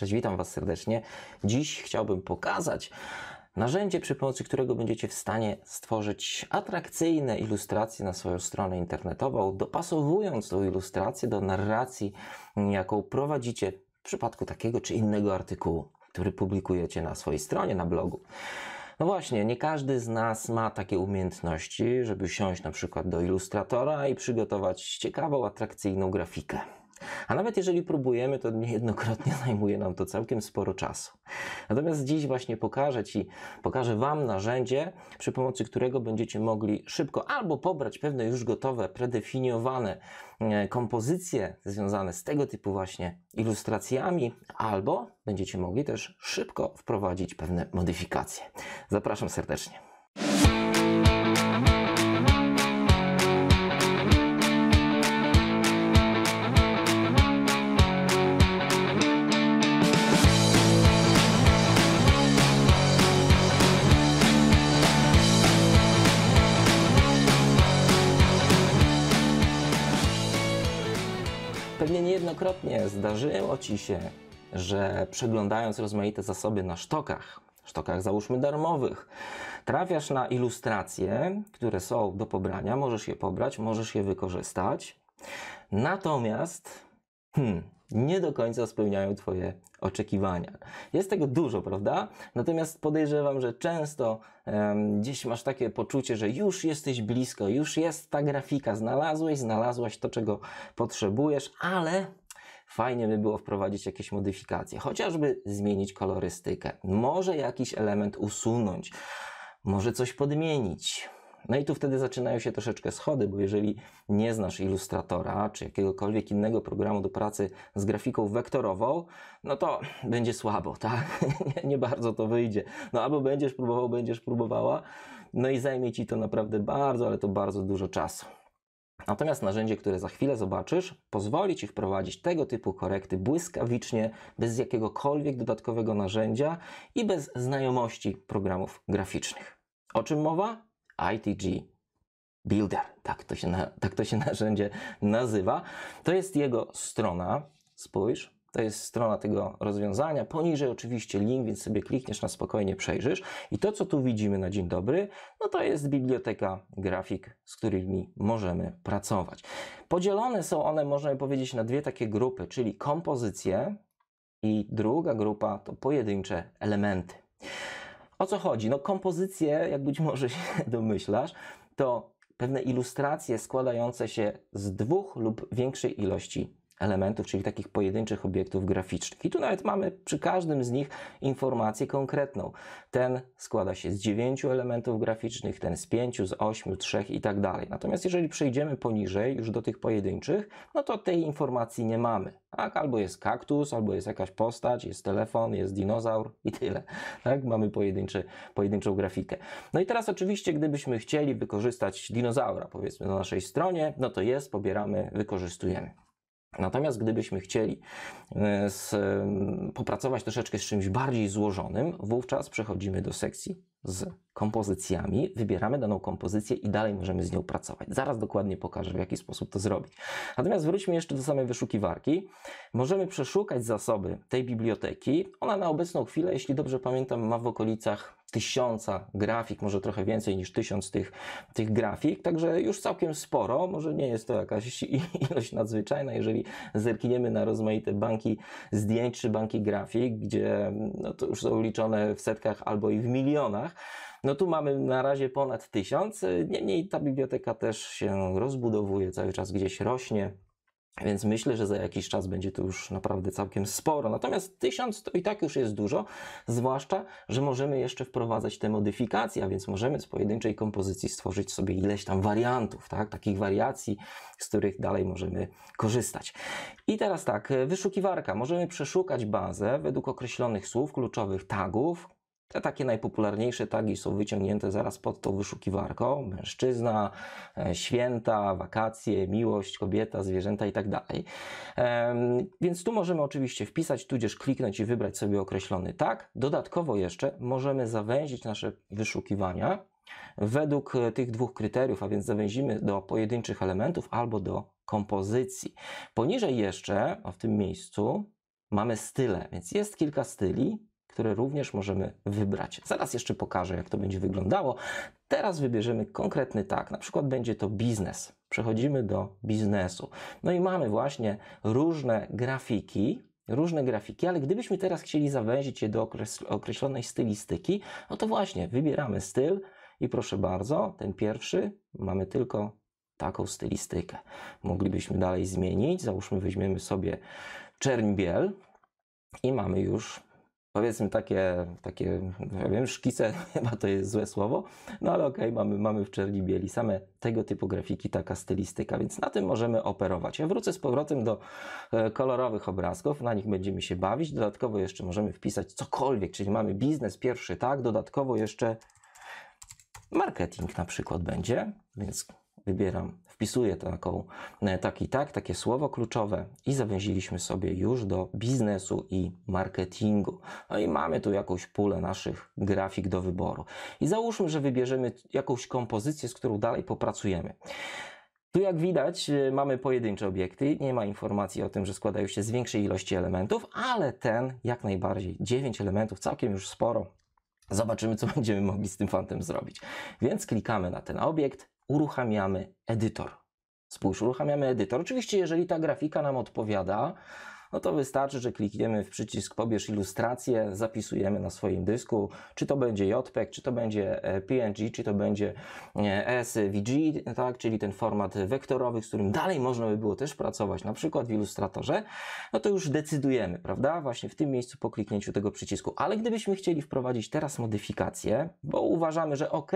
Cześć, witam Was serdecznie. Dziś chciałbym pokazać narzędzie, przy pomocy którego będziecie w stanie stworzyć atrakcyjne ilustracje na swoją stronę internetową, dopasowując tą ilustrację do narracji, jaką prowadzicie w przypadku takiego czy innego artykułu, który publikujecie na swojej stronie, na blogu. No właśnie, nie każdy z nas ma takie umiejętności, żeby siąść na przykład do ilustratora i przygotować ciekawą, atrakcyjną grafikę. A nawet jeżeli próbujemy, to niejednokrotnie zajmuje nam to całkiem sporo czasu. Natomiast dziś właśnie pokażę Ci, pokażę Wam narzędzie, przy pomocy którego będziecie mogli szybko albo pobrać pewne już gotowe, predefiniowane e, kompozycje związane z tego typu właśnie ilustracjami, albo będziecie mogli też szybko wprowadzić pewne modyfikacje. Zapraszam serdecznie. Pewnie niejednokrotnie zdarzyło Ci się, że przeglądając rozmaite zasoby na sztokach, sztokach załóżmy darmowych, trafiasz na ilustracje, które są do pobrania, możesz je pobrać, możesz je wykorzystać, natomiast hmm, nie do końca spełniają Twoje oczekiwania. Jest tego dużo, prawda? Natomiast podejrzewam, że często um, gdzieś masz takie poczucie, że już jesteś blisko, już jest ta grafika, znalazłeś, znalazłaś to, czego potrzebujesz, ale fajnie by było wprowadzić jakieś modyfikacje, chociażby zmienić kolorystykę, może jakiś element usunąć, może coś podmienić. No i tu wtedy zaczynają się troszeczkę schody, bo jeżeli nie znasz ilustratora czy jakiegokolwiek innego programu do pracy z grafiką wektorową, no to będzie słabo, tak? nie, bardzo to wyjdzie. No albo będziesz próbował, będziesz próbowała, no i zajmie ci to naprawdę bardzo, ale to bardzo dużo czasu. Natomiast narzędzie, które za chwilę zobaczysz, pozwoli Ci wprowadzić tego typu korekty błyskawicznie, bez jakiegokolwiek dodatkowego narzędzia i bez znajomości programów graficznych. O czym mowa? ITG Builder, tak to, się na, tak to się narzędzie nazywa. To jest jego strona. Spójrz, to jest strona tego rozwiązania. Poniżej oczywiście link, więc sobie klikniesz na spokojnie, przejrzysz. I to, co tu widzimy na dzień dobry, no to jest biblioteka grafik, z którymi możemy pracować. Podzielone są one, możemy powiedzieć, na dwie takie grupy, czyli kompozycje i druga grupa to pojedyncze elementy. O co chodzi? No kompozycje, jak być może się domyślasz, to pewne ilustracje składające się z dwóch lub większej ilości elementów, czyli takich pojedynczych obiektów graficznych. I tu nawet mamy przy każdym z nich informację konkretną. Ten składa się z dziewięciu elementów graficznych, ten z pięciu, z ośmiu, trzech i tak dalej. Natomiast jeżeli przejdziemy poniżej już do tych pojedynczych, no to tej informacji nie mamy. Tak? Albo jest kaktus, albo jest jakaś postać, jest telefon, jest dinozaur i tyle. Tak? Mamy pojedynczy, pojedynczą grafikę. No i teraz oczywiście, gdybyśmy chcieli wykorzystać dinozaura, powiedzmy, na naszej stronie, no to jest, pobieramy, wykorzystujemy. Natomiast gdybyśmy chcieli e, z, e, popracować troszeczkę z czymś bardziej złożonym, wówczas przechodzimy do sekcji z kompozycjami, wybieramy daną kompozycję i dalej możemy z nią pracować. Zaraz dokładnie pokażę, w jaki sposób to zrobić. Natomiast wróćmy jeszcze do samej wyszukiwarki. Możemy przeszukać zasoby tej biblioteki. Ona na obecną chwilę, jeśli dobrze pamiętam, ma w okolicach tysiąca grafik, może trochę więcej niż tysiąc tych, tych grafik, także już całkiem sporo, może nie jest to jakaś ilość nadzwyczajna, jeżeli zerkniemy na rozmaite banki zdjęć czy banki grafik, gdzie no to już są liczone w setkach albo i w milionach, no tu mamy na razie ponad tysiąc, niemniej ta biblioteka też się rozbudowuje, cały czas gdzieś rośnie, więc myślę, że za jakiś czas będzie to już naprawdę całkiem sporo. Natomiast 1000 to i tak już jest dużo, zwłaszcza, że możemy jeszcze wprowadzać te modyfikacje, a więc możemy z pojedynczej kompozycji stworzyć sobie ileś tam wariantów, tak? takich wariacji, z których dalej możemy korzystać. I teraz tak, e, wyszukiwarka. Możemy przeszukać bazę według określonych słów, kluczowych tagów, te takie najpopularniejsze tagi są wyciągnięte zaraz pod tą wyszukiwarką. Mężczyzna, e, święta, wakacje, miłość, kobieta, zwierzęta i tak dalej. Więc tu możemy oczywiście wpisać, tudzież kliknąć i wybrać sobie określony tag. Dodatkowo jeszcze możemy zawęzić nasze wyszukiwania według e, tych dwóch kryteriów, a więc zawęzimy do pojedynczych elementów albo do kompozycji. Poniżej jeszcze, w tym miejscu, mamy style, więc jest kilka styli, które również możemy wybrać. Zaraz jeszcze pokażę, jak to będzie wyglądało. Teraz wybierzemy konkretny tak, na przykład będzie to biznes. Przechodzimy do biznesu. No i mamy właśnie różne grafiki, różne grafiki, ale gdybyśmy teraz chcieli zawęzić je do określonej stylistyki, no to właśnie wybieramy styl i proszę bardzo, ten pierwszy mamy tylko taką stylistykę. Moglibyśmy dalej zmienić, załóżmy weźmiemy sobie czerń biel i mamy już powiedzmy takie, takie ja wiem, szkice, chyba to jest złe słowo, no ale okej, okay, mamy, mamy w czerni bieli same tego typu grafiki, taka stylistyka, więc na tym możemy operować. Ja wrócę z powrotem do e, kolorowych obrazków, na nich będziemy się bawić, dodatkowo jeszcze możemy wpisać cokolwiek, czyli mamy biznes pierwszy, tak, dodatkowo jeszcze marketing na przykład będzie, więc wybieram wpisuję taką, e, tak i tak, takie słowo kluczowe i zawęziliśmy sobie już do biznesu i marketingu. No i mamy tu jakąś pulę naszych grafik do wyboru. I załóżmy, że wybierzemy jakąś kompozycję, z którą dalej popracujemy. Tu jak widać e, mamy pojedyncze obiekty, nie ma informacji o tym, że składają się z większej ilości elementów, ale ten jak najbardziej 9 elementów, całkiem już sporo Zobaczymy, co będziemy mogli z tym fontem zrobić. Więc klikamy na ten obiekt, uruchamiamy edytor. Spójrz, uruchamiamy edytor. Oczywiście, jeżeli ta grafika nam odpowiada, no to wystarczy, że klikniemy w przycisk pobierz ilustrację, zapisujemy na swoim dysku, czy to będzie JPEG, czy to będzie e, PNG, czy to będzie e, SVG, tak, czyli ten format wektorowy, z którym dalej można by było też pracować, na przykład w ilustratorze, no to już decydujemy, prawda? Właśnie w tym miejscu po kliknięciu tego przycisku. Ale gdybyśmy chcieli wprowadzić teraz modyfikację, bo uważamy, że ok,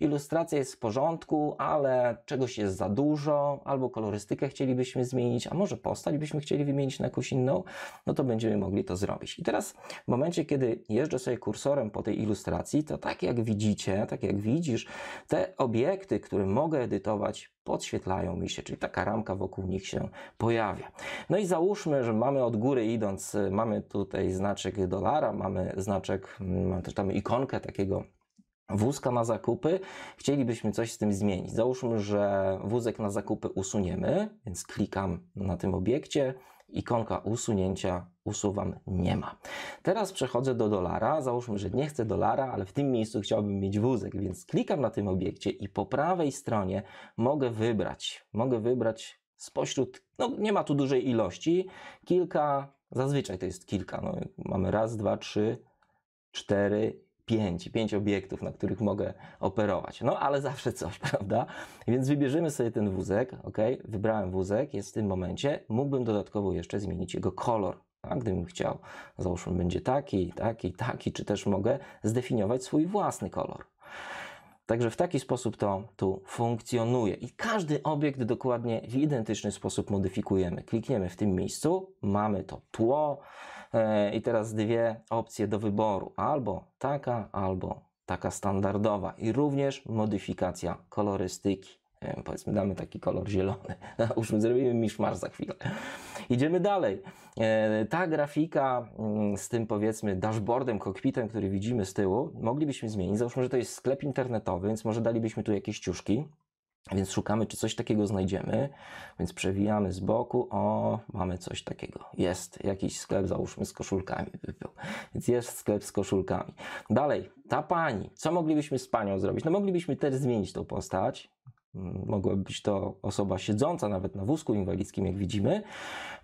ilustracja jest w porządku, ale czegoś jest za dużo, albo kolorystykę chcielibyśmy zmienić, a może postać byśmy chcieli wymienić na jakąś inną, no to będziemy mogli to zrobić. I teraz w momencie, kiedy jeżdżę sobie kursorem po tej ilustracji, to tak jak widzicie, tak jak widzisz, te obiekty, które mogę edytować, podświetlają mi się, czyli taka ramka wokół nich się pojawia. No i załóżmy, że mamy od góry idąc, mamy tutaj znaczek dolara, mamy znaczek, mm, mamy też tam ikonkę takiego wózka na zakupy, chcielibyśmy coś z tym zmienić. Załóżmy, że wózek na zakupy usuniemy, więc klikam na tym obiekcie, ikonka usunięcia usuwam nie ma. Teraz przechodzę do dolara. Załóżmy, że nie chcę dolara, ale w tym miejscu chciałbym mieć wózek, więc klikam na tym obiekcie i po prawej stronie mogę wybrać. Mogę wybrać spośród, no nie ma tu dużej ilości, kilka, zazwyczaj to jest kilka. No, mamy raz, dwa, trzy, cztery, pięć, pięć obiektów, na których mogę operować. No ale zawsze coś, prawda? Więc wybierzemy sobie ten wózek, ok? Wybrałem wózek, jest w tym momencie. Mógłbym dodatkowo jeszcze zmienić jego kolor, a tak? gdybym chciał, załóżmy, będzie taki, taki, taki, czy też mogę zdefiniować swój własny kolor. Także w taki sposób to tu funkcjonuje i każdy obiekt dokładnie w identyczny sposób modyfikujemy. Klikniemy w tym miejscu, mamy to tło, E, I teraz dwie opcje do wyboru, albo taka, albo taka standardowa i również modyfikacja kolorystyki. E, powiedzmy, damy taki kolor zielony. Już zrobimy miszmasz za chwilę. Idziemy dalej. E, ta grafika mm, z tym, powiedzmy, dashboardem, kokpitem, który widzimy z tyłu, moglibyśmy zmienić. Załóżmy, że to jest sklep internetowy, więc może dalibyśmy tu jakieś ciuszki więc szukamy, czy coś takiego znajdziemy, więc przewijamy z boku, o, mamy coś takiego. Jest jakiś sklep, załóżmy, z koszulkami by był. Więc jest sklep z koszulkami. Dalej, ta pani, co moglibyśmy z panią zrobić? No moglibyśmy też zmienić tą postać, Mogłaby być to osoba siedząca nawet na wózku inwalidzkim, jak widzimy.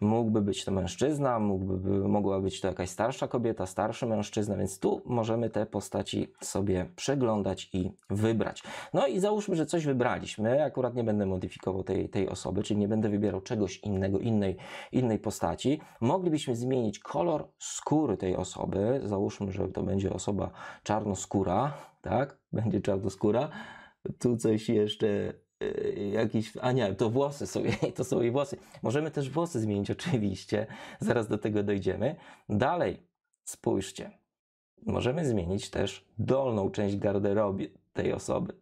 Mógłby być to mężczyzna, mógłby, mogła być to jakaś starsza kobieta, starszy mężczyzna, więc tu możemy te postaci sobie przeglądać i wybrać. No i załóżmy, że coś wybraliśmy. Akurat nie będę modyfikował tej, tej osoby, czyli nie będę wybierał czegoś innego, innej, innej postaci. Moglibyśmy zmienić kolor skóry tej osoby. Załóżmy, że to będzie osoba czarnoskóra, tak? Będzie czarnoskóra tu coś jeszcze, y, jakiś, a nie, to włosy są, to są jej włosy. Możemy też włosy zmienić oczywiście, zaraz do tego dojdziemy. Dalej, spójrzcie, możemy zmienić też dolną część garderoby tej osoby.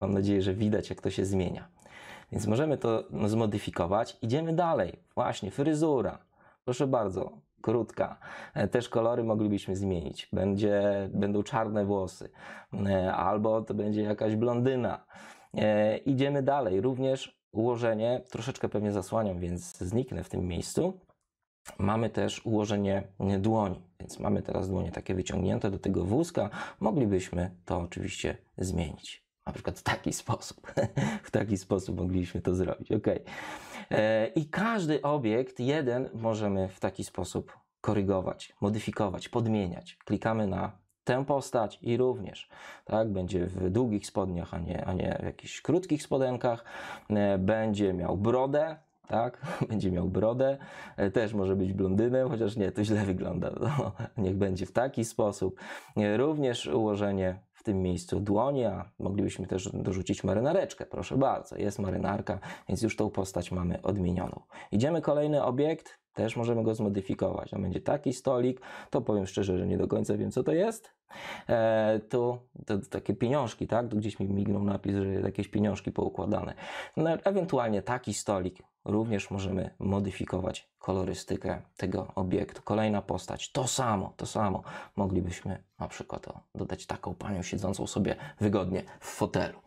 Mam nadzieję, że widać jak to się zmienia. Więc możemy to zmodyfikować. Idziemy dalej. Właśnie, fryzura. Proszę bardzo, krótka. E, też kolory moglibyśmy zmienić. Będzie, będą czarne włosy, e, albo to będzie jakaś blondyna. E, idziemy dalej. Również ułożenie, troszeczkę pewnie zasłaniam, więc zniknę w tym miejscu. Mamy też ułożenie dłoni, więc mamy teraz dłonie takie wyciągnięte do tego wózka. Moglibyśmy to oczywiście zmienić. Na przykład w taki sposób. w taki sposób mogliśmy to zrobić. Ok. E, I każdy obiekt, jeden, możemy w taki sposób korygować, modyfikować, podmieniać. Klikamy na tę postać i również, tak, będzie w długich spodniach, a nie, a nie w jakichś krótkich spodenkach, e, będzie miał brodę, tak? Będzie miał brodę, e, też może być blondynem, chociaż nie, to źle wygląda. No, niech będzie w taki sposób. E, również ułożenie w tym miejscu dłoni, a Moglibyśmy też dorzucić marynareczkę, proszę bardzo. Jest marynarka, więc już tą postać mamy odmienioną. Idziemy kolejny obiekt, też możemy go zmodyfikować. będzie taki stolik, to powiem szczerze, że nie do końca wiem co to jest, E, to, to, takie pieniążki, tak? Tu gdzieś mi mignął napis, że jakieś pieniążki poukładane. No, ewentualnie taki stolik również możemy modyfikować kolorystykę tego obiektu. Kolejna postać, to samo, to samo. Moglibyśmy na przykład o, dodać taką panią siedzącą sobie wygodnie w fotelu.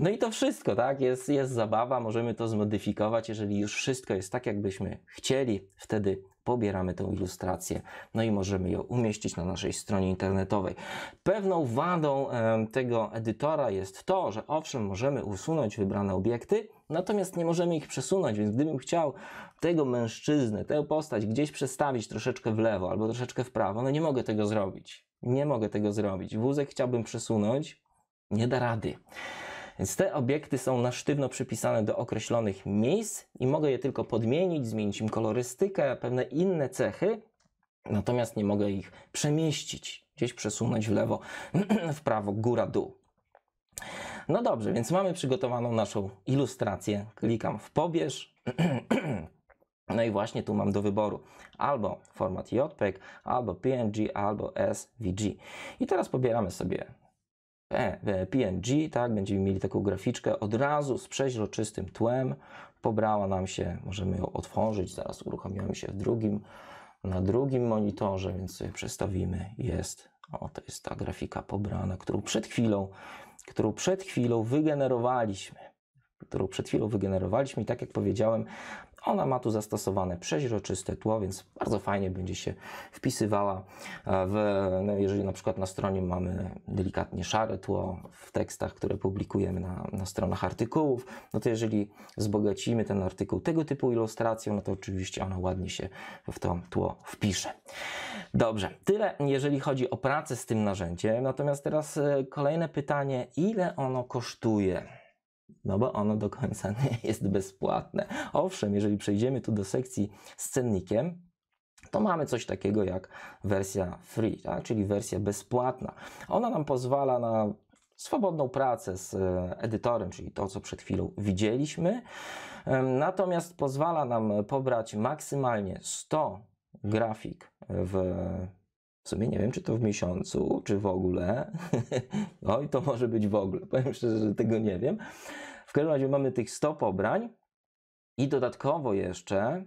No i to wszystko, tak? Jest, jest zabawa, możemy to zmodyfikować. Jeżeli już wszystko jest tak, jakbyśmy chcieli, wtedy pobieramy tę ilustrację, no i możemy ją umieścić na naszej stronie internetowej. Pewną wadą tego edytora jest to, że owszem, możemy usunąć wybrane obiekty, Natomiast nie możemy ich przesunąć, więc gdybym chciał tego mężczyznę, tę postać gdzieś przestawić troszeczkę w lewo albo troszeczkę w prawo, no nie mogę tego zrobić. Nie mogę tego zrobić. Wózek chciałbym przesunąć, nie da rady. Więc te obiekty są na sztywno przypisane do określonych miejsc i mogę je tylko podmienić, zmienić im kolorystykę, pewne inne cechy, natomiast nie mogę ich przemieścić, gdzieś przesunąć w lewo, w prawo, góra, dół. No dobrze, więc mamy przygotowaną naszą ilustrację. Klikam w pobierz. No i właśnie tu mam do wyboru albo format JPEG, albo PNG, albo SVG. I teraz pobieramy sobie PNG, tak, będziemy mieli taką graficzkę od razu z przeźroczystym tłem. Pobrała nam się, możemy ją otworzyć, zaraz uruchomiła się w drugim, na drugim monitorze, więc sobie przestawimy. Jest, o to jest ta grafika pobrana, którą przed chwilą, którą przed chwilą wygenerowaliśmy którą przed chwilą wygenerowaliśmy. I tak jak powiedziałem, ona ma tu zastosowane przeźroczyste tło, więc bardzo fajnie będzie się wpisywała. E, w, no jeżeli na przykład na stronie mamy delikatnie szare tło w tekstach, które publikujemy na, na stronach artykułów, no to jeżeli wzbogacimy ten artykuł tego typu ilustracją, no to oczywiście ona ładnie się w to tło wpisze. Dobrze, tyle jeżeli chodzi o pracę z tym narzędziem. Natomiast teraz e, kolejne pytanie, ile ono kosztuje? No bo ono do końca nie jest bezpłatne. Owszem, jeżeli przejdziemy tu do sekcji z cennikiem, to mamy coś takiego jak wersja free, tak? czyli wersja bezpłatna. Ona nam pozwala na swobodną pracę z e, edytorem, czyli to, co przed chwilą widzieliśmy. Natomiast pozwala nam pobrać maksymalnie 100 grafik w w sumie nie wiem, czy to w miesiącu, czy w ogóle. no i to może być w ogóle. Powiem szczerze, że tego nie wiem. W każdym razie mamy tych 100 pobrań i dodatkowo jeszcze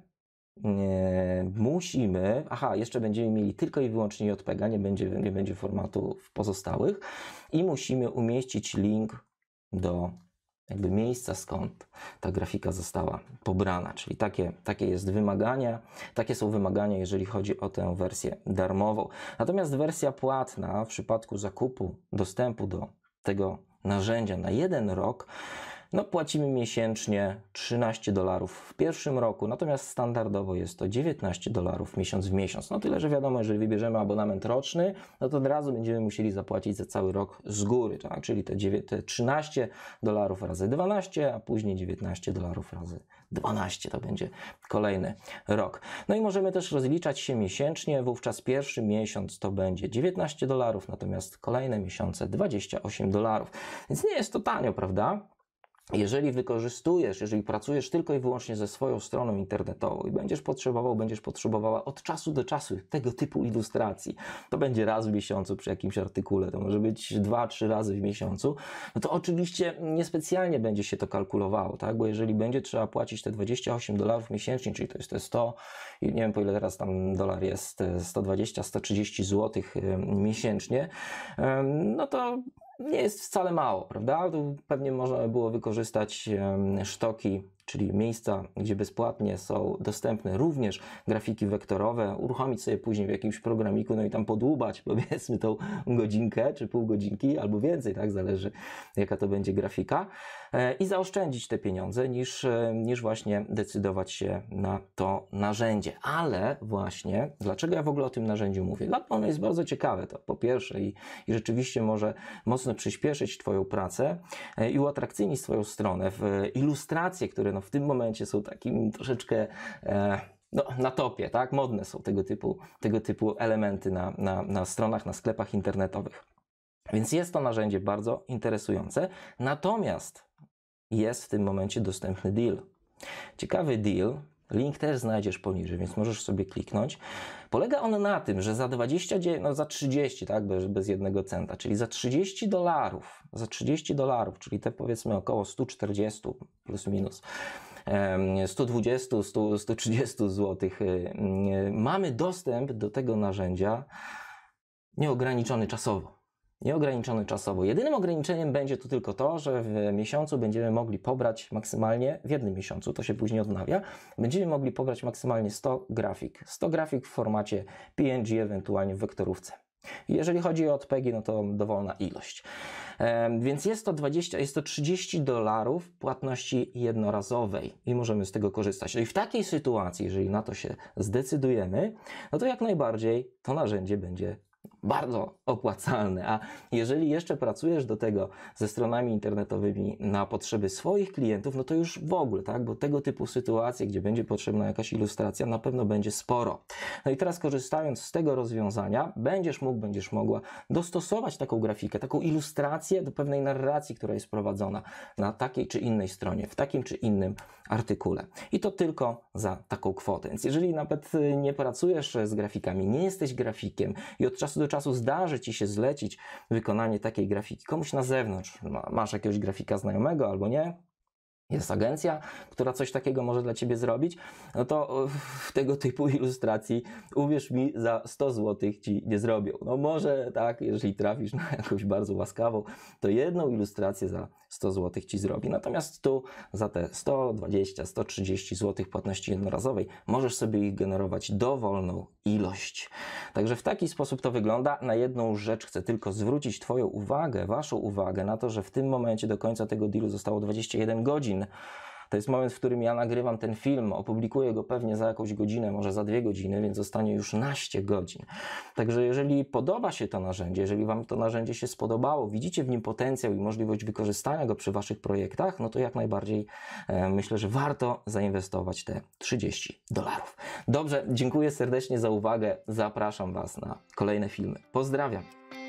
nie, musimy, aha, jeszcze będziemy mieli tylko i wyłącznie JPEG, nie będzie, nie będzie formatu pozostałych i musimy umieścić link do jakby miejsca, skąd ta grafika została pobrana. Czyli takie, takie jest wymagania, takie są wymagania, jeżeli chodzi o tę wersję darmową. Natomiast wersja płatna w przypadku zakupu dostępu do tego narzędzia na jeden rok no płacimy miesięcznie 13 dolarów w pierwszym roku, natomiast standardowo jest to 19 dolarów miesiąc w miesiąc. No tyle, że wiadomo, jeżeli wybierzemy abonament roczny, no to od razu będziemy musieli zapłacić za cały rok z góry, tak? czyli te, 9, te 13 dolarów razy 12, a później 19 dolarów razy 12 to będzie kolejny rok. No i możemy też rozliczać się miesięcznie, wówczas pierwszy miesiąc to będzie 19 dolarów, natomiast kolejne miesiące 28 dolarów. Więc nie jest to tanio, prawda? Jeżeli wykorzystujesz, jeżeli pracujesz tylko i wyłącznie ze swoją stroną internetową i będziesz potrzebował, będziesz potrzebowała od czasu do czasu tego typu ilustracji, to będzie raz w miesiącu przy jakimś artykule, to może być dwa, trzy razy w miesiącu, no to oczywiście niespecjalnie będzie się to kalkulowało, tak? Bo jeżeli będzie trzeba płacić te 28 dolarów miesięcznie, czyli to jest te 100, nie wiem po ile teraz tam dolar jest, 120, 130 zł miesięcznie, no to nie jest wcale mało, prawda? Tu pewnie można by było wykorzystać sztoki czyli miejsca, gdzie bezpłatnie są dostępne również grafiki wektorowe, uruchomić sobie później w jakimś programiku, no i tam podłubać powiedzmy tą godzinkę czy pół godzinki albo więcej, tak, zależy jaka to będzie grafika e, i zaoszczędzić te pieniądze niż, e, niż właśnie decydować się na to narzędzie. Ale właśnie, dlaczego ja w ogóle o tym narzędziu mówię? Dlatego no, ono jest bardzo ciekawe, to po pierwsze i, i rzeczywiście może mocno przyspieszyć Twoją pracę e, i uatrakcyjnić Twoją stronę w ilustracje, które no w tym momencie są takim troszeczkę e, no, na topie, tak? Modne są tego typu, tego typu elementy na, na, na stronach, na sklepach internetowych. Więc jest to narzędzie bardzo interesujące. Natomiast jest w tym momencie dostępny deal. Ciekawy deal, link też znajdziesz poniżej, więc możesz sobie kliknąć. Polega on na tym, że za 20, no za 30, tak, bez, bez jednego centa, czyli za 30 dolarów, za 30 dolarów, czyli te powiedzmy około 140 plus minus, 120, 100, 130 zł, mamy dostęp do tego narzędzia nieograniczony czasowo nieograniczony czasowo. Jedynym ograniczeniem będzie to tylko to, że w miesiącu będziemy mogli pobrać maksymalnie, w jednym miesiącu, to się później odnawia, będziemy mogli pobrać maksymalnie 100 grafik. 100 grafik w formacie PNG, ewentualnie w wektorówce. Jeżeli chodzi o odpegi, no to dowolna ilość. Więc jest to 20, jest to 30 dolarów płatności jednorazowej i możemy z tego korzystać. No i w takiej sytuacji, jeżeli na to się zdecydujemy, no to jak najbardziej to narzędzie będzie bardzo opłacalne. A jeżeli jeszcze pracujesz do tego ze stronami internetowymi na potrzeby swoich klientów, no to już w ogóle, tak? Bo tego typu sytuacje, gdzie będzie potrzebna jakaś ilustracja, na pewno będzie sporo. No i teraz korzystając z tego rozwiązania, będziesz mógł, będziesz mogła dostosować taką grafikę, taką ilustrację do pewnej narracji, która jest prowadzona na takiej czy innej stronie, w takim czy innym artykule. I to tylko za taką kwotę. Więc jeżeli nawet y, nie pracujesz z grafikami, nie jesteś grafikiem i od czasu do czasu zdarzy Ci się zlecić wykonanie takiej grafiki komuś na zewnątrz. Masz jakiegoś grafika znajomego albo nie, jest agencja, która coś takiego może dla Ciebie zrobić, no to e, w tego typu ilustracji, uwierz mi, za 100 zł Ci nie zrobią. No może tak, jeżeli trafisz na jakąś bardzo łaskawą, to jedną ilustrację za 100 zł Ci zrobi. Natomiast tu za te 100, 20, 130 zł płatności jednorazowej możesz sobie ich generować dowolną ilość. Także w taki sposób to wygląda. Na jedną rzecz chcę tylko zwrócić Twoją uwagę, Waszą uwagę na to, że w tym momencie do końca tego dealu zostało 21 godzin. To jest moment, w którym ja nagrywam ten film, opublikuję go pewnie za jakąś godzinę, może za dwie godziny, więc zostanie już naście godzin. Także jeżeli podoba się to narzędzie, jeżeli Wam to narzędzie się spodobało, widzicie w nim potencjał i możliwość wykorzystania go przy Waszych projektach, no to jak najbardziej e, myślę, że warto zainwestować te 30 dolarów. Dobrze, dziękuję serdecznie za uwagę. Zapraszam Was na kolejne filmy. Pozdrawiam.